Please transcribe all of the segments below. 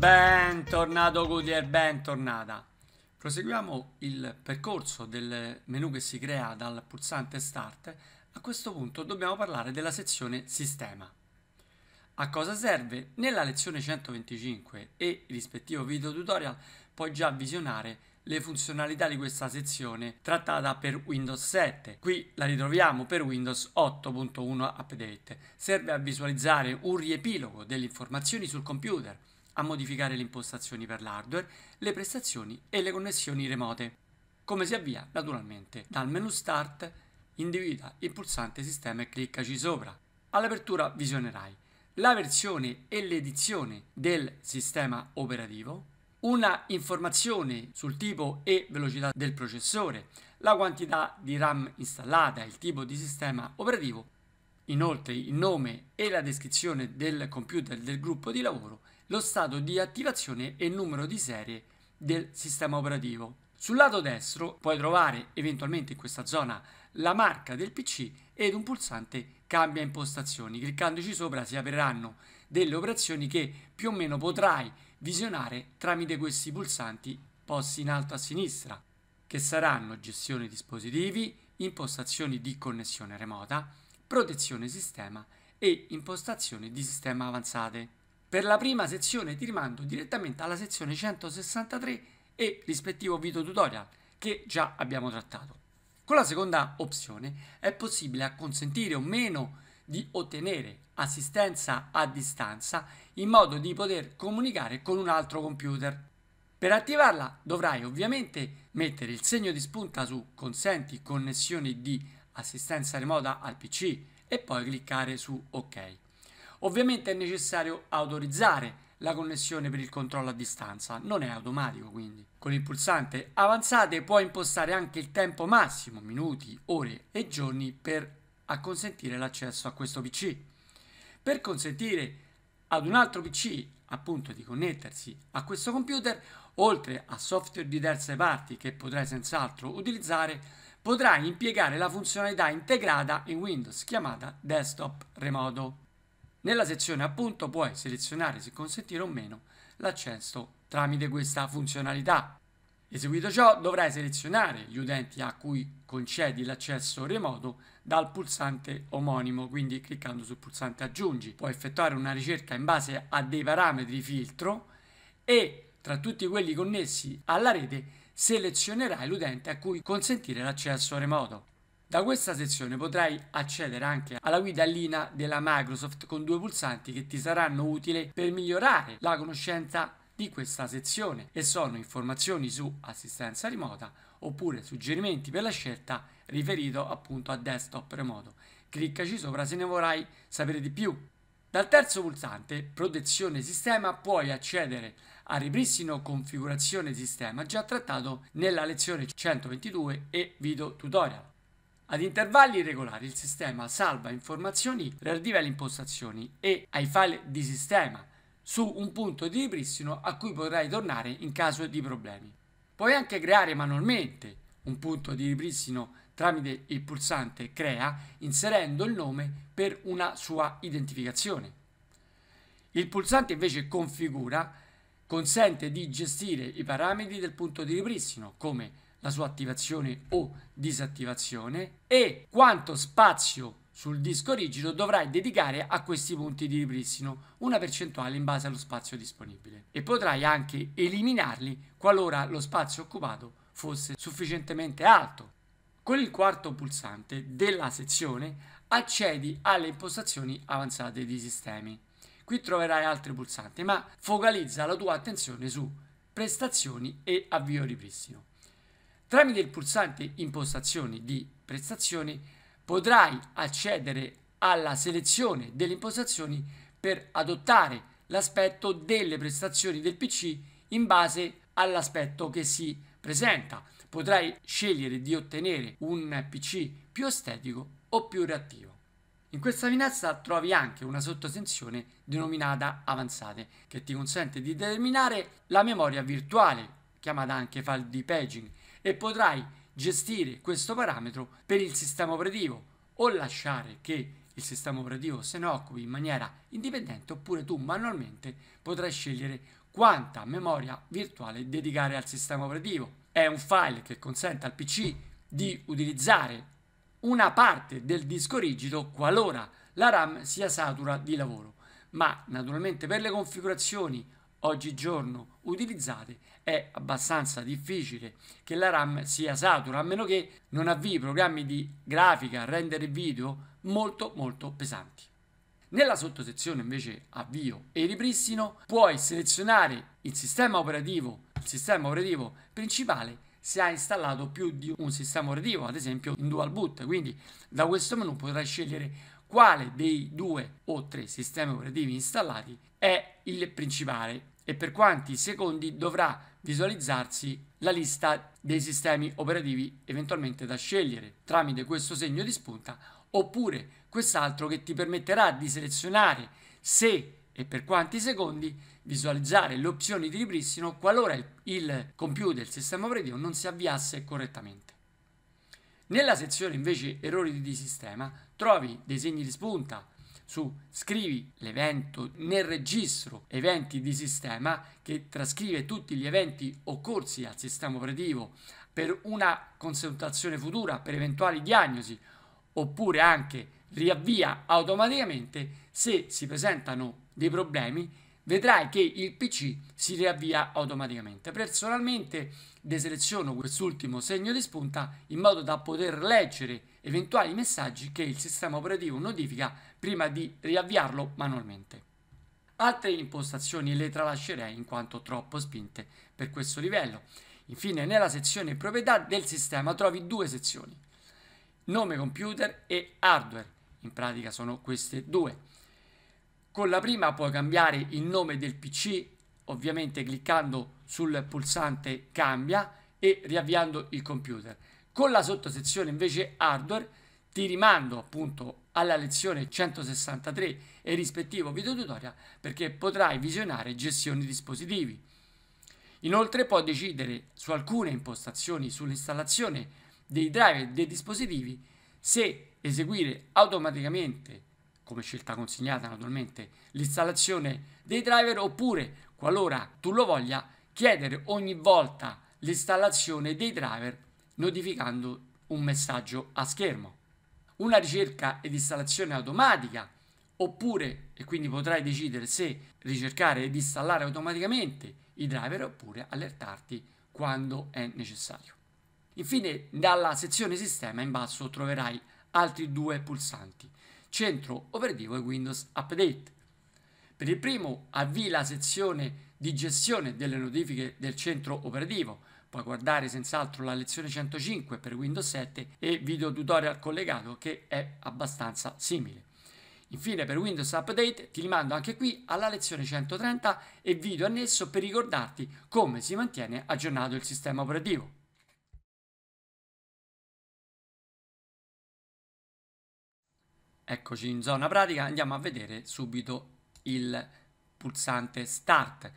Bentornato Goodyear, bentornata. Proseguiamo il percorso del menu che si crea dal pulsante Start. A questo punto dobbiamo parlare della sezione Sistema. A cosa serve? Nella lezione 125 e il rispettivo video tutorial puoi già visionare le funzionalità di questa sezione trattata per Windows 7. Qui la ritroviamo per Windows 8.1 Update. Serve a visualizzare un riepilogo delle informazioni sul computer a modificare le impostazioni per l'hardware, le prestazioni e le connessioni remote. Come si avvia? Naturalmente dal menu Start individua il pulsante Sistema e cliccaci sopra. All'apertura visionerai la versione e l'edizione del sistema operativo, una informazione sul tipo e velocità del processore, la quantità di RAM installata, il tipo di sistema operativo, inoltre il nome e la descrizione del computer del gruppo di lavoro lo stato di attivazione e numero di serie del sistema operativo. Sul lato destro puoi trovare eventualmente in questa zona la marca del PC ed un pulsante cambia impostazioni. Cliccandoci sopra si apriranno delle operazioni che più o meno potrai visionare tramite questi pulsanti posti in alto a sinistra, che saranno gestione dispositivi, impostazioni di connessione remota, protezione sistema e impostazioni di sistema avanzate. Per la prima sezione ti rimando direttamente alla sezione 163 e rispettivo video tutorial che già abbiamo trattato. Con la seconda opzione è possibile acconsentire o meno di ottenere assistenza a distanza in modo di poter comunicare con un altro computer. Per attivarla dovrai ovviamente mettere il segno di spunta su consenti connessioni di assistenza remota al PC e poi cliccare su ok. Ovviamente è necessario autorizzare la connessione per il controllo a distanza, non è automatico quindi. Con il pulsante avanzate puoi impostare anche il tempo massimo, minuti, ore e giorni per consentire l'accesso a questo PC. Per consentire ad un altro PC appunto di connettersi a questo computer, oltre a software di terze parti che potrai senz'altro utilizzare, potrai impiegare la funzionalità integrata in Windows chiamata desktop remoto. Nella sezione appunto puoi selezionare se consentire o meno l'accesso tramite questa funzionalità. Eseguito ciò dovrai selezionare gli utenti a cui concedi l'accesso remoto dal pulsante omonimo, quindi cliccando sul pulsante aggiungi. Puoi effettuare una ricerca in base a dei parametri filtro e tra tutti quelli connessi alla rete selezionerai l'utente a cui consentire l'accesso remoto. Da questa sezione potrai accedere anche alla guida Lina della Microsoft con due pulsanti che ti saranno utili per migliorare la conoscenza di questa sezione e sono informazioni su assistenza remota oppure suggerimenti per la scelta riferito appunto a desktop remoto. Cliccaci sopra se ne vorrai sapere di più. Dal terzo pulsante, protezione sistema, puoi accedere al ripristino configurazione sistema già trattato nella lezione 122 e video tutorial. Ad intervalli regolari il sistema salva informazioni relative alle impostazioni e ai file di sistema su un punto di ripristino a cui potrai tornare in caso di problemi. Puoi anche creare manualmente un punto di ripristino tramite il pulsante Crea inserendo il nome per una sua identificazione. Il pulsante invece Configura consente di gestire i parametri del punto di ripristino come la sua attivazione o disattivazione e quanto spazio sul disco rigido dovrai dedicare a questi punti di ripristino una percentuale in base allo spazio disponibile e potrai anche eliminarli qualora lo spazio occupato fosse sufficientemente alto. Con il quarto pulsante della sezione accedi alle impostazioni avanzate di sistemi. Qui troverai altri pulsanti, ma focalizza la tua attenzione su prestazioni e avvio ripristino. Tramite il pulsante impostazioni di prestazioni potrai accedere alla selezione delle impostazioni per adottare l'aspetto delle prestazioni del PC in base all'aspetto che si presenta. Potrai scegliere di ottenere un PC più estetico o più reattivo. In questa finestra trovi anche una sottosezione denominata avanzate che ti consente di determinare la memoria virtuale, chiamata anche file di paging, e potrai gestire questo parametro per il sistema operativo o lasciare che il sistema operativo se ne occupi in maniera indipendente oppure tu manualmente potrai scegliere quanta memoria virtuale dedicare al sistema operativo. È un file che consente al PC di utilizzare una parte del disco rigido qualora la RAM sia satura di lavoro, ma naturalmente per le configurazioni oggigiorno utilizzate è abbastanza difficile che la RAM sia satura, a meno che non avvii programmi di grafica, rendere video molto molto pesanti. Nella sottosezione invece avvio e ripristino puoi selezionare il sistema operativo, il sistema operativo principale se hai installato più di un sistema operativo, ad esempio in dual boot, quindi da questo menu potrai scegliere quale dei due o tre sistemi operativi installati è il principale e per quanti secondi dovrà visualizzarsi la lista dei sistemi operativi eventualmente da scegliere tramite questo segno di spunta oppure quest'altro che ti permetterà di selezionare se e per quanti secondi visualizzare le opzioni di ripristino qualora il computer, il sistema operativo non si avviasse correttamente. Nella sezione invece errori di sistema trovi dei segni di spunta su scrivi l'evento nel registro eventi di sistema che trascrive tutti gli eventi occorsi al sistema operativo per una consultazione futura, per eventuali diagnosi oppure anche riavvia automaticamente se si presentano dei problemi vedrai che il PC si riavvia automaticamente. Personalmente deseleziono quest'ultimo segno di spunta in modo da poter leggere eventuali messaggi che il sistema operativo notifica prima di riavviarlo manualmente. Altre impostazioni le tralascerei in quanto troppo spinte per questo livello. Infine nella sezione proprietà del sistema trovi due sezioni, nome computer e hardware, in pratica sono queste due. Con la prima puoi cambiare il nome del PC, ovviamente cliccando sul pulsante cambia e riavviando il computer. Con la sottosezione invece hardware ti rimando appunto alla lezione 163 e rispettivo video tutorial perché potrai visionare gestione dispositivi. Inoltre può decidere su alcune impostazioni sull'installazione dei driver dei dispositivi se eseguire automaticamente, come scelta consegnata naturalmente, l'installazione dei driver oppure, qualora tu lo voglia, chiedere ogni volta l'installazione dei driver notificando un messaggio a schermo una ricerca ed installazione automatica oppure e quindi potrai decidere se ricercare ed installare automaticamente i driver oppure allertarti quando è necessario. Infine dalla sezione sistema in basso troverai altri due pulsanti centro operativo e Windows Update. Per il primo avvii la sezione di gestione delle notifiche del centro operativo Puoi guardare senz'altro la lezione 105 per Windows 7 e video tutorial collegato che è abbastanza simile. Infine per Windows Update ti rimando anche qui alla lezione 130 e video annesso per ricordarti come si mantiene aggiornato il sistema operativo. Eccoci in zona pratica, andiamo a vedere subito il pulsante Start.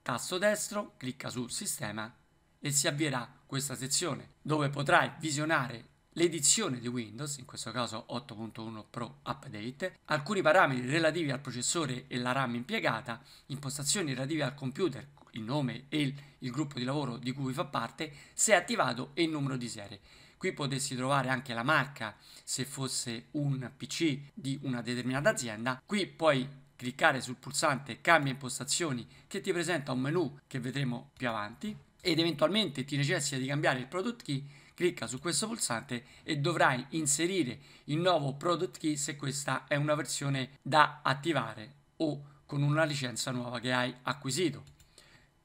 Tasto destro, clicca su Sistema e si avvierà questa sezione dove potrai visionare l'edizione di Windows, in questo caso 8.1 Pro Update, alcuni parametri relativi al processore e la RAM impiegata, impostazioni relative al computer, il nome e il, il gruppo di lavoro di cui fa parte, se attivato e il numero di serie. Qui potessi trovare anche la marca se fosse un PC di una determinata azienda. Qui puoi cliccare sul pulsante cambia impostazioni che ti presenta un menu che vedremo più avanti ed eventualmente ti necessita di cambiare il product key, clicca su questo pulsante e dovrai inserire il nuovo product key se questa è una versione da attivare o con una licenza nuova che hai acquisito.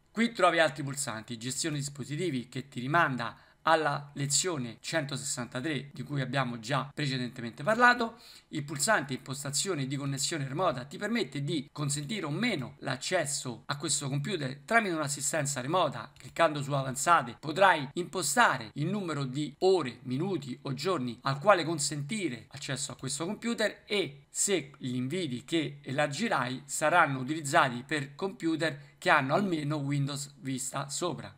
Qui trovi altri pulsanti, gestione dispositivi che ti rimanda alla lezione 163 di cui abbiamo già precedentemente parlato. Il pulsante impostazione di connessione remota ti permette di consentire o meno l'accesso a questo computer tramite un'assistenza remota. Cliccando su avanzate potrai impostare il numero di ore, minuti o giorni al quale consentire accesso a questo computer e se gli inviti che elargirai saranno utilizzati per computer che hanno almeno Windows vista sopra.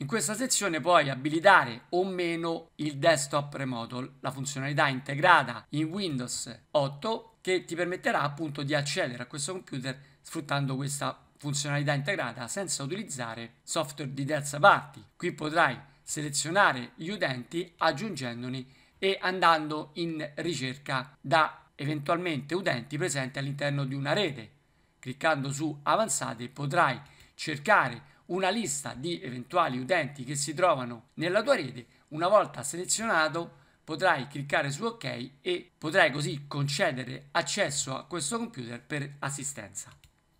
In questa sezione puoi abilitare o meno il desktop remoto, la funzionalità integrata in Windows 8 che ti permetterà appunto di accedere a questo computer sfruttando questa funzionalità integrata senza utilizzare software di terza parte. Qui potrai selezionare gli utenti aggiungendone e andando in ricerca da eventualmente utenti presenti all'interno di una rete. Cliccando su avanzate potrai cercare una lista di eventuali utenti che si trovano nella tua rete. Una volta selezionato potrai cliccare su ok e potrai così concedere accesso a questo computer per assistenza.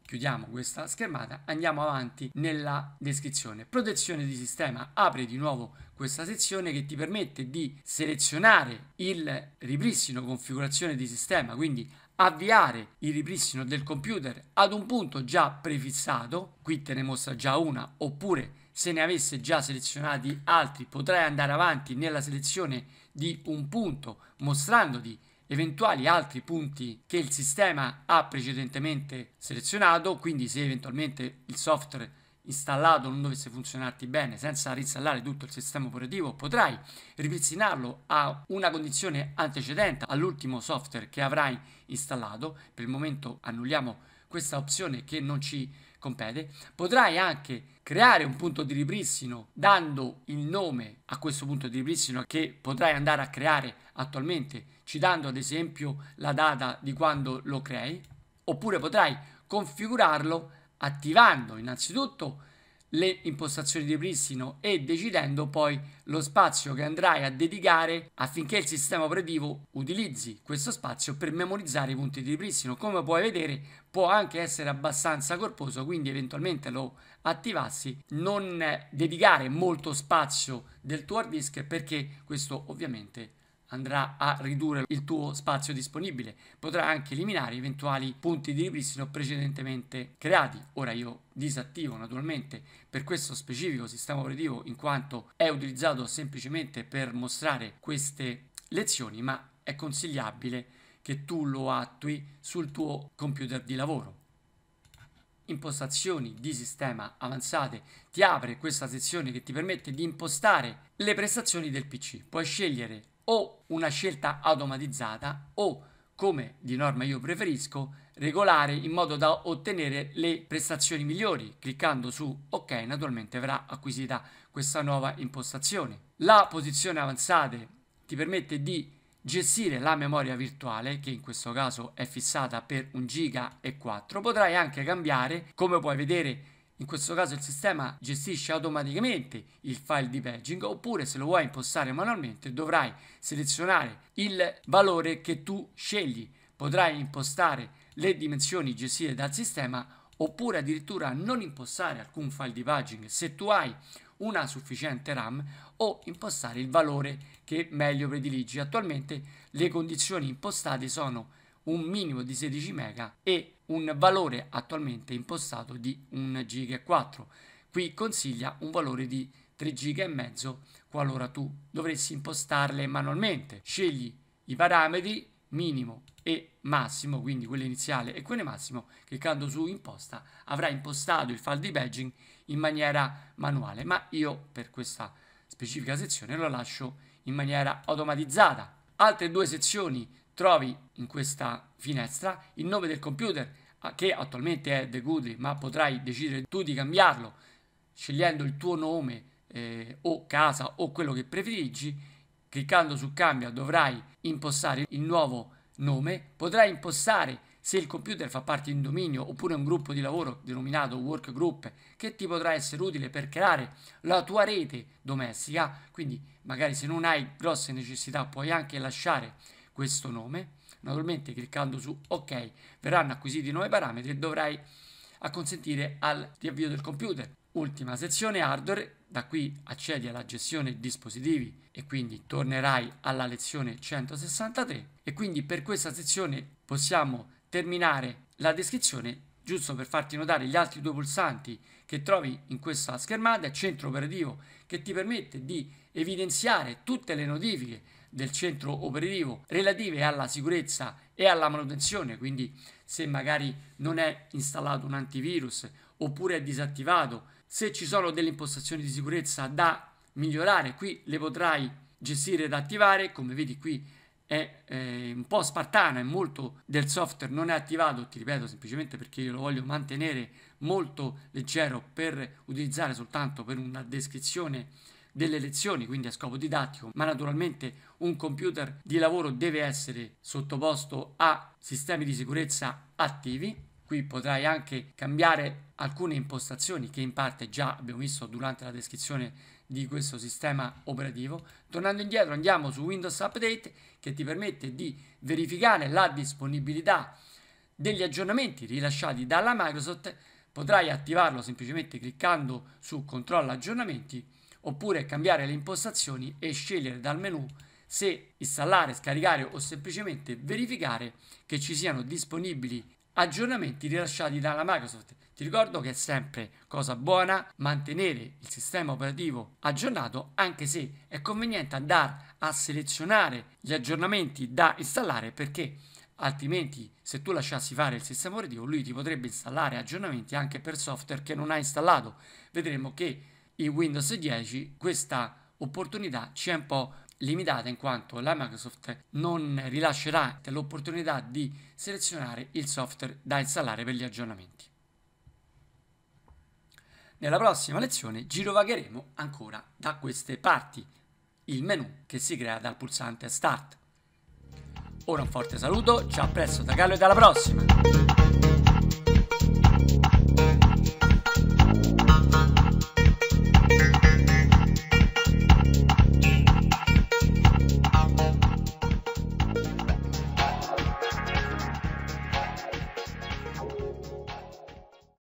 Chiudiamo questa schermata, andiamo avanti nella descrizione. Protezione di sistema, apri di nuovo questa sezione che ti permette di selezionare il ripristino configurazione di sistema, quindi avviare il ripristino del computer ad un punto già prefissato, qui te ne mostra già una, oppure se ne avesse già selezionati altri potrai andare avanti nella selezione di un punto mostrandoti eventuali altri punti che il sistema ha precedentemente selezionato, quindi se eventualmente il software installato non dovesse funzionarti bene senza reinstallare tutto il sistema operativo, potrai ripristinarlo a una condizione antecedente all'ultimo software che avrai installato. Per il momento annulliamo questa opzione che non ci compete. Potrai anche creare un punto di ripristino dando il nome a questo punto di ripristino che potrai andare a creare attualmente, citando ad esempio la data di quando lo crei, oppure potrai configurarlo attivando innanzitutto le impostazioni di ripristino e decidendo poi lo spazio che andrai a dedicare affinché il sistema operativo utilizzi questo spazio per memorizzare i punti di ripristino. Come puoi vedere può anche essere abbastanza corposo, quindi eventualmente lo attivassi, non dedicare molto spazio del tuo hard disk perché questo ovviamente andrà a ridurre il tuo spazio disponibile, potrà anche eliminare eventuali punti di ripristino precedentemente creati. Ora io disattivo naturalmente per questo specifico sistema operativo in quanto è utilizzato semplicemente per mostrare queste lezioni, ma è consigliabile che tu lo attui sul tuo computer di lavoro. Impostazioni di sistema avanzate ti apre questa sezione che ti permette di impostare le prestazioni del PC. Puoi scegliere o una scelta automatizzata o, come di norma io preferisco, regolare in modo da ottenere le prestazioni migliori. Cliccando su OK naturalmente verrà acquisita questa nuova impostazione. La posizione avanzate ti permette di gestire la memoria virtuale che in questo caso è fissata per 1 giga e 4 potrai anche cambiare come puoi vedere in questo caso il sistema gestisce automaticamente il file di paging oppure se lo vuoi impostare manualmente dovrai selezionare il valore che tu scegli. Potrai impostare le dimensioni gestite dal sistema oppure addirittura non impostare alcun file di paging se tu hai una sufficiente RAM o impostare il valore che meglio prediligi. Attualmente le condizioni impostate sono un minimo di 16 mega e un valore attualmente impostato di 1 giga e 4. Qui consiglia un valore di 3 giga e mezzo qualora tu dovessi impostarle manualmente. Scegli i parametri minimo e massimo, quindi quello iniziale e quello massimo, cliccando su imposta avrà impostato il file di badging in maniera manuale, ma io per questa specifica sezione lo lascio in maniera automatizzata. Altre due sezioni trovi in questa finestra il nome del computer ah, che attualmente è The Goodly, ma potrai decidere tu di cambiarlo scegliendo il tuo nome eh, o casa o quello che preferisci. Cliccando su cambia dovrai impostare il nuovo nome, potrai impostare se il computer fa parte di un dominio oppure un gruppo di lavoro denominato work group che ti potrà essere utile per creare la tua rete domestica, quindi magari se non hai grosse necessità puoi anche lasciare questo nome. Naturalmente cliccando su ok verranno acquisiti i nuovi parametri e dovrai acconsentire al riavvio del computer. Ultima sezione hardware, da qui accedi alla gestione dispositivi e quindi tornerai alla lezione 163 e quindi per questa sezione possiamo terminare la descrizione giusto per farti notare gli altri due pulsanti che trovi in questa schermata, il centro operativo che ti permette di evidenziare tutte le notifiche del centro operativo relative alla sicurezza e alla manutenzione, quindi se magari non è installato un antivirus oppure è disattivato, se ci sono delle impostazioni di sicurezza da migliorare, qui le potrai gestire ed attivare, come vedi qui è eh, un po' spartano e molto del software non è attivato, ti ripeto semplicemente perché io lo voglio mantenere molto leggero per utilizzare soltanto per una descrizione delle lezioni, quindi a scopo didattico, ma naturalmente un computer di lavoro deve essere sottoposto a sistemi di sicurezza attivi. Qui potrai anche cambiare alcune impostazioni che in parte già abbiamo visto durante la descrizione di questo sistema operativo. Tornando indietro andiamo su Windows Update che ti permette di verificare la disponibilità degli aggiornamenti rilasciati dalla Microsoft potrai attivarlo semplicemente cliccando su controlla aggiornamenti oppure cambiare le impostazioni e scegliere dal menu se installare, scaricare o semplicemente verificare che ci siano disponibili aggiornamenti rilasciati dalla Microsoft. Ti ricordo che è sempre cosa buona mantenere il sistema operativo aggiornato anche se è conveniente andare a selezionare gli aggiornamenti da installare perché altrimenti se tu lasciassi fare il sistema operativo lui ti potrebbe installare aggiornamenti anche per software che non ha installato. Vedremo che in Windows 10 questa opportunità ci è un po' limitata in quanto la Microsoft non rilascerà l'opportunità di selezionare il software da installare per gli aggiornamenti. Nella prossima lezione girovagheremo ancora da queste parti il menu che si crea dal pulsante Start. Ora un forte saluto, ciao a presto da Carlo e alla prossima!